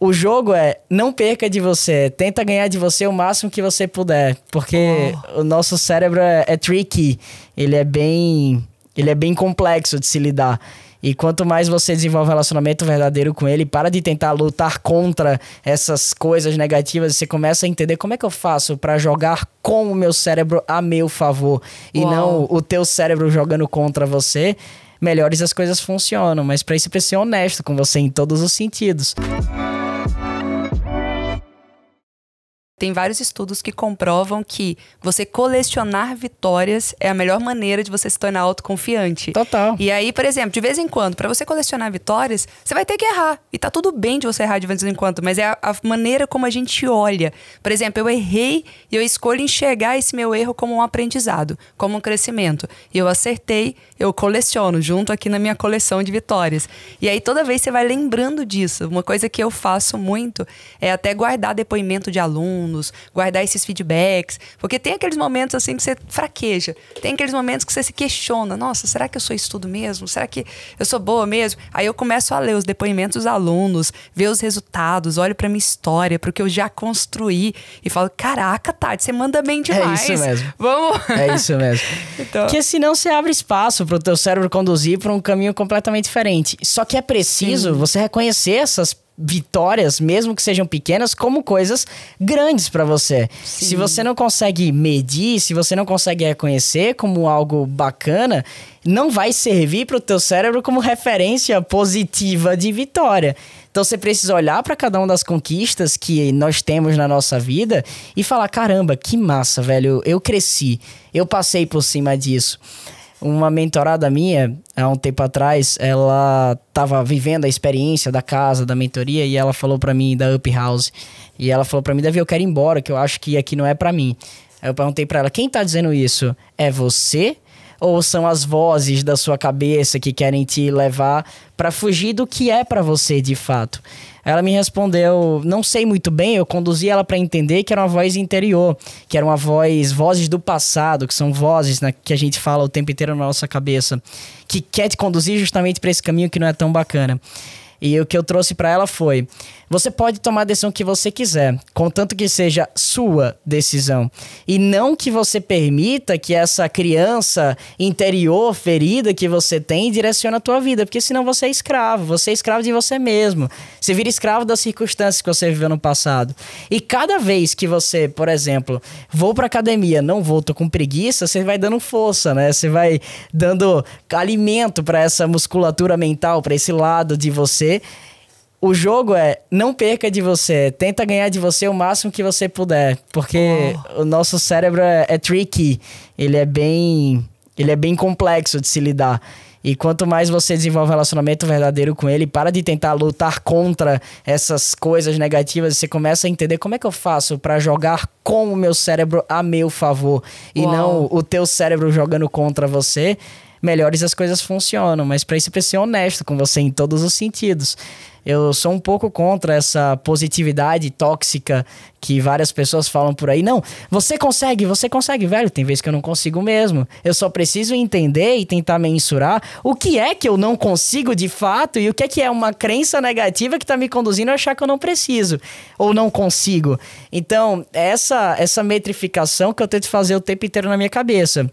o jogo é não perca de você, tenta ganhar de você o máximo que você puder, porque oh. o nosso cérebro é, é, tricky, ele é bem, ele é bem complexo de se lidar. E quanto mais você desenvolve um relacionamento verdadeiro com ele, para de tentar lutar contra essas coisas negativas, você começa a entender como é que eu faço para jogar com o meu cérebro a meu favor e Uau. não o teu cérebro jogando contra você. Melhores as coisas funcionam, mas para isso precisa ser honesto com você em todos os sentidos. Música Tem vários estudos que comprovam que você colecionar vitórias é a melhor maneira de você se tornar autoconfiante. Total. E aí, por exemplo, de vez em quando, para você colecionar vitórias, você vai ter que errar. E tá tudo bem de você errar de vez em quando, mas é a, a maneira como a gente olha. Por exemplo, eu errei e eu escolho enxergar esse meu erro como um aprendizado, como um crescimento. E eu acertei, eu coleciono junto aqui na minha coleção de vitórias. E aí toda vez você vai lembrando disso. Uma coisa que eu faço muito é até guardar depoimento de aluno alunos, guardar esses feedbacks. Porque tem aqueles momentos assim que você fraqueja, tem aqueles momentos que você se questiona: nossa, será que eu sou estudo mesmo? Será que eu sou boa mesmo? Aí eu começo a ler os depoimentos dos alunos, ver os resultados, olho para minha história, para o que eu já construí e falo: caraca, Tati, você manda bem demais. É isso mesmo. Vamos. É isso mesmo. então... Porque senão você abre espaço para o teu cérebro conduzir para um caminho completamente diferente. Só que é preciso Sim. você reconhecer essas vitórias, mesmo que sejam pequenas, como coisas grandes para você. Sim. Se você não consegue medir, se você não consegue reconhecer como algo bacana, não vai servir para o teu cérebro como referência positiva de vitória. Então você precisa olhar para cada uma das conquistas que nós temos na nossa vida e falar: caramba, que massa, velho, eu cresci, eu passei por cima disso. Uma mentorada minha, há um tempo atrás, ela estava vivendo a experiência da casa, da mentoria, e ela falou para mim da Up House. E ela falou para mim, Davi, eu quero ir embora, que eu acho que aqui não é para mim. Aí eu perguntei para ela, quem tá dizendo isso? É você ou são as vozes da sua cabeça que querem te levar para fugir do que é para você de fato? Ela me respondeu: "Não sei muito bem, eu conduzi ela para entender que era uma voz interior, que era uma voz, vozes do passado, que são vozes né, que a gente fala o tempo inteiro na nossa cabeça, que quer te conduzir justamente para esse caminho que não é tão bacana". E o que eu trouxe para ela foi: você pode tomar a decisão que você quiser, contanto que seja sua decisão. E não que você permita que essa criança interior ferida que você tem direcione a tua vida, porque senão você é escravo, você é escravo de você mesmo. Você vira escravo das circunstâncias que você viveu no passado. E cada vez que você, por exemplo, vou para academia, não vou, tô com preguiça, você vai dando força, né? Você vai dando alimento para essa musculatura mental, para esse lado de você o jogo é não perca de você, tenta ganhar de você o máximo que você puder, porque oh. o nosso cérebro é, é, tricky, ele é bem, ele é bem complexo de se lidar. E quanto mais você desenvolve um relacionamento verdadeiro com ele, para de tentar lutar contra essas coisas negativas, você começa a entender como é que eu faço para jogar com o meu cérebro a meu favor e não o teu cérebro jogando contra você melhores as coisas funcionam, mas para isso precisa ser honesto com você em todos os sentidos. Eu sou um pouco contra essa positividade tóxica que várias pessoas falam por aí. Não, você consegue, você consegue, velho. Tem vezes que eu não consigo mesmo. Eu só preciso entender e tentar mensurar o que é que eu não consigo de fato e o que é que é uma crença negativa que está me conduzindo a achar que eu não preciso ou não consigo. Então, essa essa metrificação que eu tento fazer o tempo inteiro na minha cabeça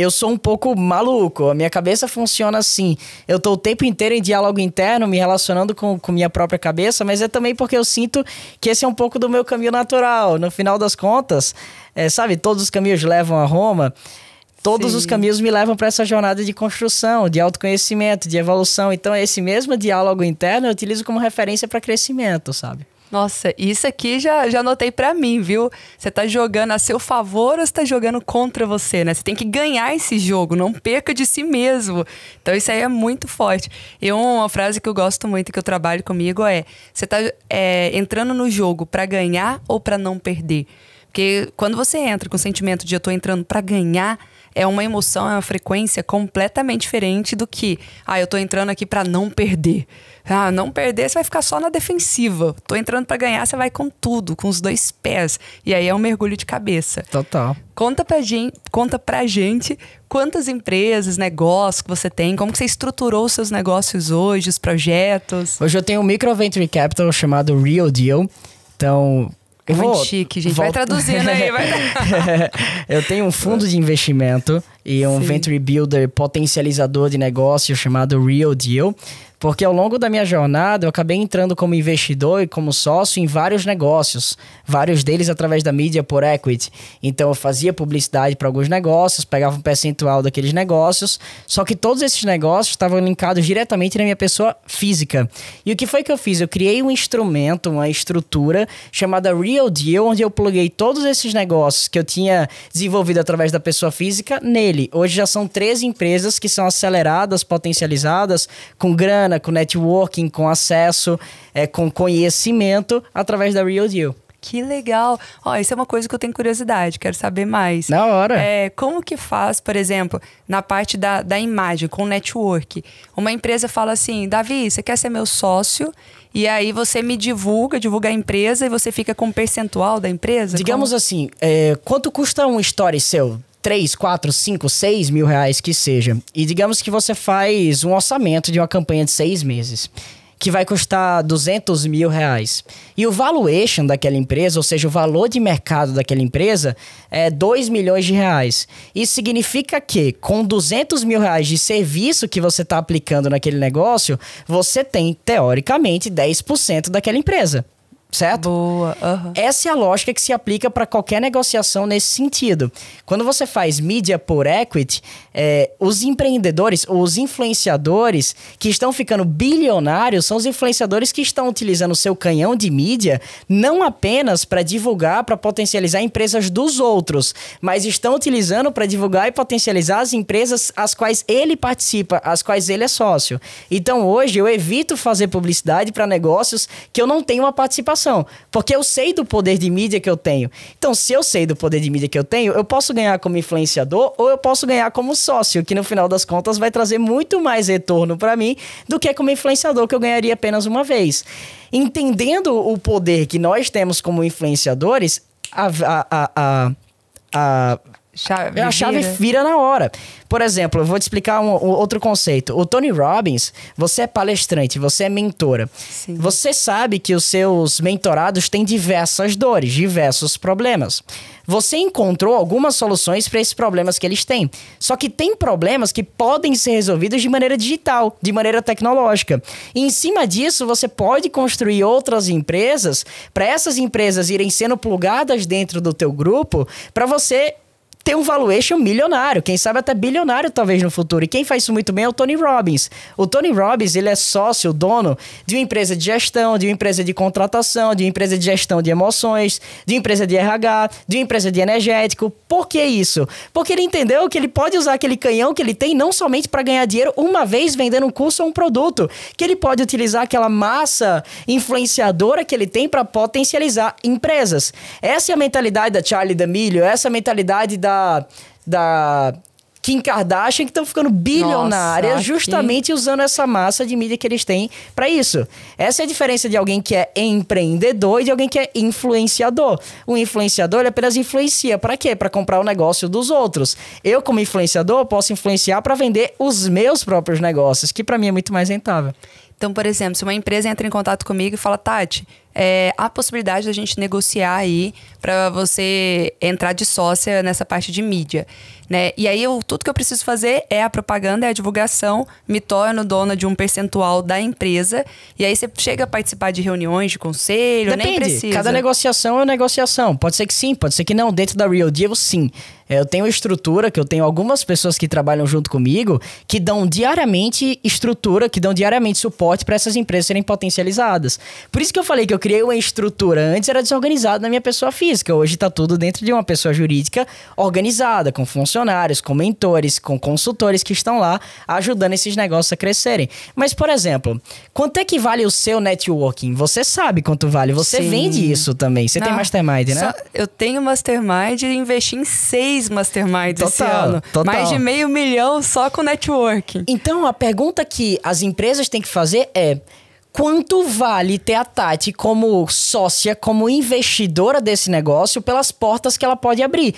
eu sou um pouco maluco. A minha cabeça funciona assim. Eu tô o tempo inteiro em diálogo interno, me relacionando com, com minha própria cabeça, mas é também porque eu sinto que esse é um pouco do meu caminho natural. No final das contas, é, sabe, todos os caminhos levam a Roma. Todos Sim. os caminhos me levam para essa jornada de construção, de autoconhecimento, de evolução. Então, esse mesmo diálogo interno eu utilizo como referência para crescimento, sabe? Nossa, isso aqui já, já anotei para mim, viu? Você tá jogando a seu favor ou você tá jogando contra você, né? Você tem que ganhar esse jogo, não perca de si mesmo. Então isso aí é muito forte. E uma frase que eu gosto muito, que eu trabalho comigo é: você tá é, entrando no jogo para ganhar ou para não perder? Porque quando você entra com o sentimento de eu tô entrando para ganhar, é uma emoção, é uma frequência completamente diferente do que, ah, eu tô entrando aqui para não perder. Ah, não perder, você vai ficar só na defensiva. Tô entrando para ganhar, você vai com tudo, com os dois pés. E aí é um mergulho de cabeça. Total. Conta pra gente, conta pra gente quantas empresas, negócios que você tem, como que você estruturou os seus negócios hoje, os projetos. Hoje eu tenho um micro venture capital chamado Real Deal. Então, é muito chique, gente. Vai traduzindo aí, vai. É, eu tenho um fundo de investimento e um Sim. venture builder potencializador de negócio chamado Real Deal, porque ao longo da minha jornada eu acabei entrando como investidor e como sócio em vários negócios, vários deles através da mídia por equity. Então eu fazia publicidade para alguns negócios, pegava um percentual daqueles negócios, só que todos esses negócios estavam linkados diretamente na minha pessoa física. E o que foi que eu fiz? Eu criei um instrumento, uma estrutura chamada Real Deal, onde eu pluguei todos esses negócios que eu tinha desenvolvido através da pessoa física nele dele. Hoje já são três empresas que são aceleradas, potencializadas, com grana, com networking, com acesso, é, com conhecimento, através da Real Deal. Que legal! Ó, isso é uma coisa que eu tenho curiosidade, quero saber mais. Na hora. É, como que faz, por exemplo, na parte da, da imagem, com network? Uma empresa fala assim, Davi, você quer ser meu sócio? E aí você me divulga, divulga a empresa e você fica com um percentual da empresa? Digamos como? assim, é, quanto custa um story seu? 3, 4, 5, 6 mil reais que seja. E digamos que você faz um orçamento de uma campanha de seis meses, que vai custar 200 mil reais. E o valuation daquela empresa, ou seja, o valor de mercado daquela empresa, é 2 milhões de reais. Isso significa que com 200 mil reais de serviço que você está aplicando naquele negócio, você tem, teoricamente, 10% daquela empresa. Certo? Boa. Uhum. Essa é a lógica que se aplica para qualquer negociação nesse sentido. Quando você faz mídia por equity, é, os empreendedores, os influenciadores que estão ficando bilionários são os influenciadores que estão utilizando o seu canhão de mídia não apenas para divulgar, para potencializar empresas dos outros, mas estão utilizando para divulgar e potencializar as empresas às quais ele participa, às quais ele é sócio. Então hoje eu evito fazer publicidade para negócios que eu não tenho uma participação informação. Porque eu sei do poder de mídia que eu tenho. Então, se eu sei do poder de mídia que eu tenho, eu posso ganhar como influenciador ou eu posso ganhar como sócio, que no final das contas vai trazer muito mais retorno para mim do que como influenciador, que eu ganharia apenas uma vez. Entendendo o poder que nós temos como influenciadores, a, a, a, a Chave é a chave vira. vira. na hora. Por exemplo, eu vou te explicar um, um, outro conceito. O Tony Robbins, você é palestrante, você é mentora. Sim. Você sabe que os seus mentorados têm diversas dores, diversos problemas. Você encontrou algumas soluções para esses problemas que eles têm. Só que tem problemas que podem ser resolvidos de maneira digital, de maneira tecnológica. E em cima disso, você pode construir outras empresas para essas empresas irem sendo plugadas dentro do teu grupo, para você tem um valuation milionário, quem sabe até bilionário talvez no futuro. E quem faz isso muito bem é o Tony Robbins. O Tony Robbins, ele é sócio, dono de uma empresa de gestão, de uma empresa de contratação, de uma empresa de gestão de emoções, de uma empresa de RH, de uma empresa de energético. Por que isso? Porque ele entendeu que ele pode usar aquele canhão que ele tem não somente para ganhar dinheiro uma vez vendendo um curso ou um produto, que ele pode utilizar aquela massa influenciadora que ele tem para potencializar empresas. Essa é a mentalidade da Charlie D'Amelio, essa é a mentalidade da da, da Kim Kardashian que estão ficando bilionárias Nossa, justamente que... usando essa massa de mídia que eles têm para isso. Essa é a diferença de alguém que é empreendedor e de alguém que é influenciador. O influenciador ele apenas influencia para quê? Para comprar o negócio dos outros. Eu como influenciador posso influenciar para vender os meus próprios negócios, que para mim é muito mais rentável. Então, por exemplo, se uma empresa entra em contato comigo e fala: "Tati, é, a possibilidade da gente negociar aí para você entrar de sócia nessa parte de mídia, né? E aí eu, tudo que eu preciso fazer é a propaganda, é a divulgação, me torno dona de um percentual da empresa e aí você chega a participar de reuniões de conselho, Depende. nem precisa. Cada negociação é uma negociação. Pode ser que sim, pode ser que não. Dentro da Real Deal, sim. É, eu tenho estrutura, que eu tenho algumas pessoas que trabalham junto comigo, que dão diariamente estrutura, que dão diariamente suporte para essas empresas serem potencializadas. Por isso que eu falei que eu criei uma estrutura. Antes era desorganizado na minha pessoa física. Hoje está tudo dentro de uma pessoa jurídica organizada, com funcionários, com mentores, com consultores que estão lá ajudando esses negócios a crescerem. Mas, por exemplo, quanto é que vale o seu networking? Você sabe quanto vale. Você Sim. vende isso também. Você Não, tem mastermind, né? Só, eu tenho mastermind e investi em seis masterminds total, esse ano. Total. Mais de meio milhão só com networking. Então, a pergunta que as empresas têm que fazer é quanto vale ter a Tati como sócia, como investidora desse negócio, pelas portas que ela pode abrir.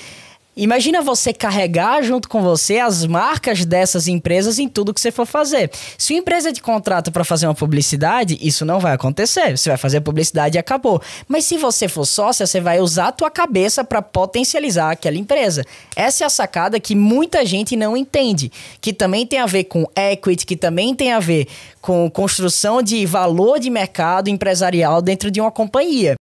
Imagina você carregar junto com você as marcas dessas empresas em tudo que você for fazer. Se uma empresa te contrata para fazer uma publicidade, isso não vai acontecer. Você vai fazer a publicidade e acabou. Mas se você for sócia, você vai usar a tua cabeça para potencializar aquela empresa. Essa é a sacada que muita gente não entende, que também tem a ver com equity, que também tem a ver com construção de valor de mercado empresarial dentro de uma companhia.